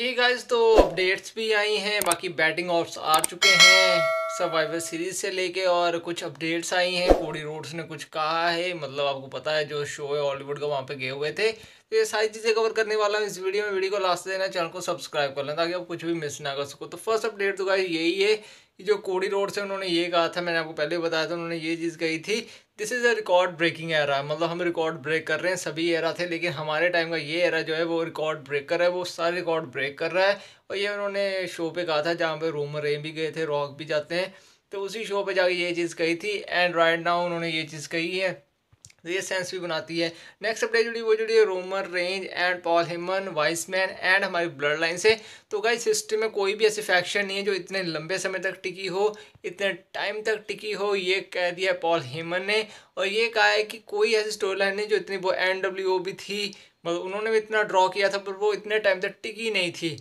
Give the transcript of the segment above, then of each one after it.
ही guys तो updates भी आई हैं बाकी बैटिंग ऑफ्स आ चुके हैं सर्वाइवर सीरीज से लेके और कुछ अपडेट्स आई हैं कोडी रोड्स ने कुछ कहा है मतलब आपको पता है जो शो है हॉलीवुड का वहाँ पे गए हुए थे तो ये सारी चीज़ें कवर करने वाला हूँ इस वीडियो में वीडियो को लास्ट देना चैनल को सब्सक्राइब कर लें ताकि आप कुछ भी मिस ना कर सको तो फर्स्ट अपडेट तो गाइस यही है कि जो कोडी रोड से उन्होंने ये कहा था मैंने आपको पहले बताया था उन्होंने ये चीज़ कही थी this is a record breaking era मतलब हम रिकॉर्ड ब्रेक कर रहे हैं सभी एरा थे लेकिन हमारे टाइम का ये एरा जो है वो रिकॉर्ड ब्रेक कर रहा है वो सारे रिकॉर्ड ब्रेक कर रहा है और ये उन्होंने शो पे कहा था जहाँ पे रूम रे भी गए थे रॉक भी जाते हैं तो उसी शो पे जाके ये चीज़ कही थी एंड राइट नाउ उन्होंने ये चीज़ कही है तो ये सेंस भी बनाती है नेक्स्ट अपडेट जुड़ी वो जुड़ी है Roman Reigns and Paul vice Wiseman and हमारी ब्लड लाइन से तो गाइस सिस्टम में कोई भी ऐसी फैक्शन नहीं है जो इतने लंबे समय तक टिकी हो इतने टाइम तक टिकी हो ये कह दिया पॉल हेमन ने और ये कहा है कि कोई ऐसी स्टोरी लाइन नहीं जो इतनी वो एन भी थी मतलब उन्होंने भी इतना ड्रॉ किया था पर वो इतने टाइम तक टिकी नहीं थी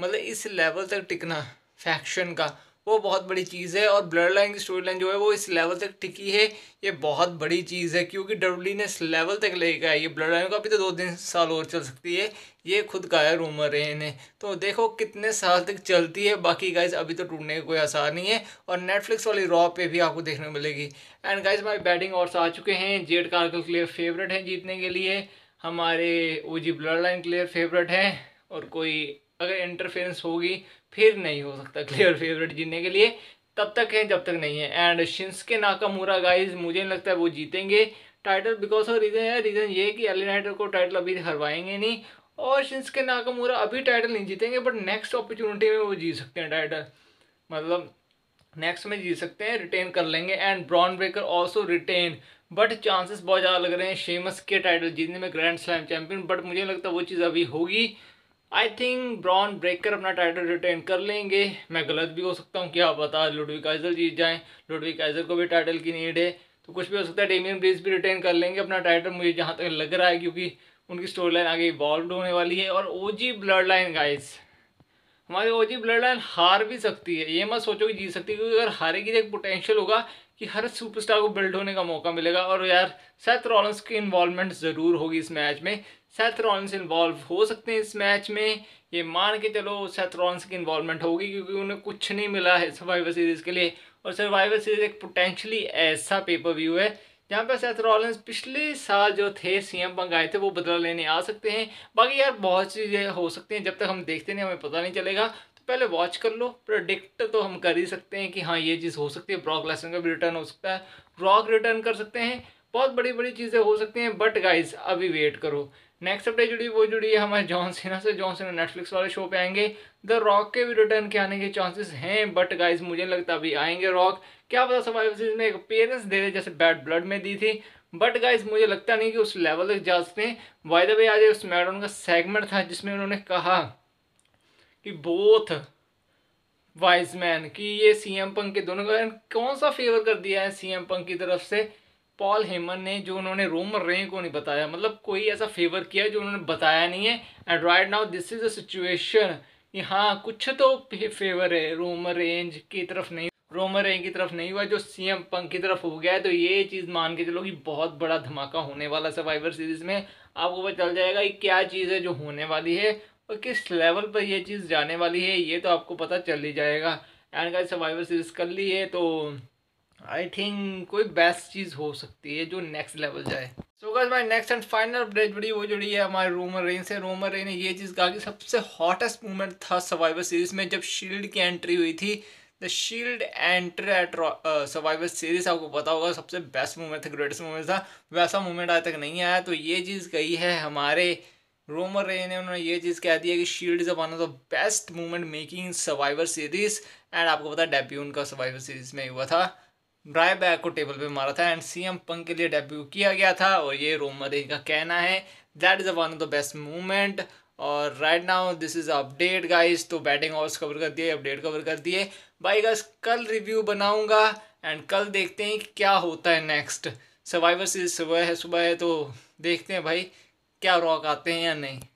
मतलब इस लेवल तक टिकना फैक्शन का वो बहुत बड़ी चीज़ है और ब्लड लाइन की स्टोरी लाइन जो है वो इस लेवल तक टिकी है ये बहुत बड़ी चीज़ है क्योंकि डब्ल्यू ने इस लेवल तक ले गया है ब्लड लाइन को अभी तो दो दिन साल और चल सकती है ये खुद का है रूमर रहे इन्हें तो देखो कितने साल तक चलती है बाकी गाइज अभी तो टूटने के कोई आसार नहीं है और नेटफ्लिक्स वाली रॉ पे भी आपको देखने को मिलेगी एंड गाइज हमारे बैटिंग और आ चुके हैं जेड कार्कल के लिए फेवरेट हैं जीतने के लिए हमारे ओ जी ब्लड लाइन के लिए फेवरेट हैं और कोई अगर इंटरफेरेंस होगी फिर नहीं हो सकता क्लियर फेवरेट जीतने के लिए तब तक है जब तक नहीं है एंड शिंस के नाकामूरा गाइज मुझे नहीं लगता है वो जीतेंगे टाइटल बिकॉज ऑफ रीज़न है रीज़न ये कि एलिन हाइटर को टाइटल अभी हरवाएंगे नहीं और शिंस के नाकामूरा अभी टाइटल नहीं जीतेंगे बट नेक्स्ट अपॉर्चुनिटी में वो जीत सकते हैं टाइटल मतलब नेक्स्ट में जीत सकते हैं रिटेन कर लेंगे and Bron Breakker also retain but chances बहुत ज़्यादा लग रहे हैं शेमस के टाइटल जीतने में ग्रैंड स्लैम चैम्पियन बट मुझे लगता है वो चीज़ अभी होगी आई थिंक ब्रॉन ब्रेकर अपना टाइटल रिटेन कर लेंगे मैं गलत भी हो सकता हूँ क्या पता लुडविक आइजर जीत जाए लुडविक आइजर को भी टाइटल की नीड है तो कुछ भी हो सकता है डेमियन ब्रीज भी रिटेन कर लेंगे अपना टाइटल मुझे जहाँ तक लग रहा है क्योंकि उनकी स्टोरी लाइन आगे इवॉल्व होने वाली है और O G blood line guys हमारी ओ जी ब्लड लाइन हार भी सकती है ये मत सोचो कि जीत सकती है क्योंकि अगर हारेगी तो एक पोटेंशियल होगा कि हर सुपरस्टार को बिल्ड होने का मौका मिलेगा और यार सैथ रॉलेंस की इन्वॉल्वमेंट ज़रूर होगी इस मैच में सैथ रॉलेंस इन्वॉल्व हो सकते हैं इस मैच में ये मान के चलो सैथ रॉलेंस की इन्वॉल्वमेंट होगी क्योंकि उन्हें कुछ नहीं मिला है सर्वाइवर सीरीज़ के लिए और सर्वाइवर सीरीज़ एक पोटेंशली ऐसा पेपर व्यू है जहाँ पर सेथ रॉलेंस पिछले साल जो थे सीएम एम आए थे वो बदला लेने आ सकते हैं बाकी यार बहुत चीज़ें हो सकती हैं जब तक हम देखते नहीं हमें पता नहीं चलेगा तो पहले वॉच कर लो प्रडिक्ट तो हम कर ही सकते हैं कि हाँ ये चीज़ हो सकती है ब्रॉक लेसन का भी रिटर्न हो सकता है रॉक रिटर्न कर सकते हैं बहुत बड़ी बड़ी चीज़ें हो सकती हैं बट गाइज अभी वेट करो नेक्स्ट अपडेट जुड़ी वो जुड़ी है हमारे जॉन सिन्हा से जॉन सिन्हा नेटफ्लिक्स वाले शो पे आएंगे द रॉक के भी रिटर्न के आने के चांसेस हैं बट गाइज मुझे लगता अभी आएंगे रॉक क्या पता सर्वाइवल चीज़ में एक अपेयरेंस दे दे जैसे बैड ब्लड में दी थी बट गाइज मुझे लगता नहीं कि उस लेवल तक जा सकते हैं वायदा भाई आज उस मैडम का सेगमेंट था जिसमें उन्होंने कहा कि बोथ वाइज मैन कि ये सीएम पंक के दोनों का कौन सा फेवर कर दिया है सीएम पंक की तरफ से पॉल हेमन ने जो उन्होंने रोमर रे को नहीं बताया मतलब कोई ऐसा फेवर किया जो उन्होंने बताया नहीं है and right now this is a situation कि हाँ कुछ तो फेवर है रोमर रेंज की तरफ नहीं रोमर रेंज की तरफ नहीं हुआ जो सीएम पंक की तरफ हो गया है तो ये चीज़ मान के चलो कि बहुत बड़ा धमाका होने वाला सर्वाइवर सीरीज़ में आपको पता चल जाएगा कि क्या चीज़ है जो होने वाली है और किस लेवल पर ये चीज़ जाने वाली है ये तो आपको पता चल ही जाएगा एंड गाइस सर्वाइवर सीरीज कर ली है तो आई थिंक कोई बेस्ट चीज़ हो सकती है जो नेक्स्ट लेवल जाए so guys my next and final update बड़ी वो जुड़ी है हमारे रोमर रेन से रोमर रेन ने ये चीज़ कहा कि सबसे हॉटेस्ट मूवमेंट था सर्वाइवर सीरीज में जब शील्ड की एंट्री हुई थी the Shield enter at Survivor Series आपको पता होगा सबसे बेस्ट मूवमेंट था ग्रेटेस्ट मूवमेंट था वैसा मूवमेंट आज तक नहीं आया तो ये चीज़ कही है हमारे रोमर रे ने उन्होंने ये चीज़ कह दी है कि Shield is one of the best movement making in Survivor Series and आपको पता है डेब्यू उनका सर्वाइवर सीरीज में हुआ था ड्राई बैग को टेबल पे मारा था एंड सीएम पंक के लिए डेब्यू किया गया था और ये रोमर रे का कहना है that is one of the best movement और right now this is update guys तो बैटिंग ऑर्स कवर कर दिए अपडेट कवर कर दिए बाई गाइस कल रिव्यू बनाऊंगा एंड कल देखते हैं क्या होता है नेक्स्ट सर्वाइवर सीरीज सुबह है सुबह है तो देखते हैं भाई क्या रॉक आते हैं या नहीं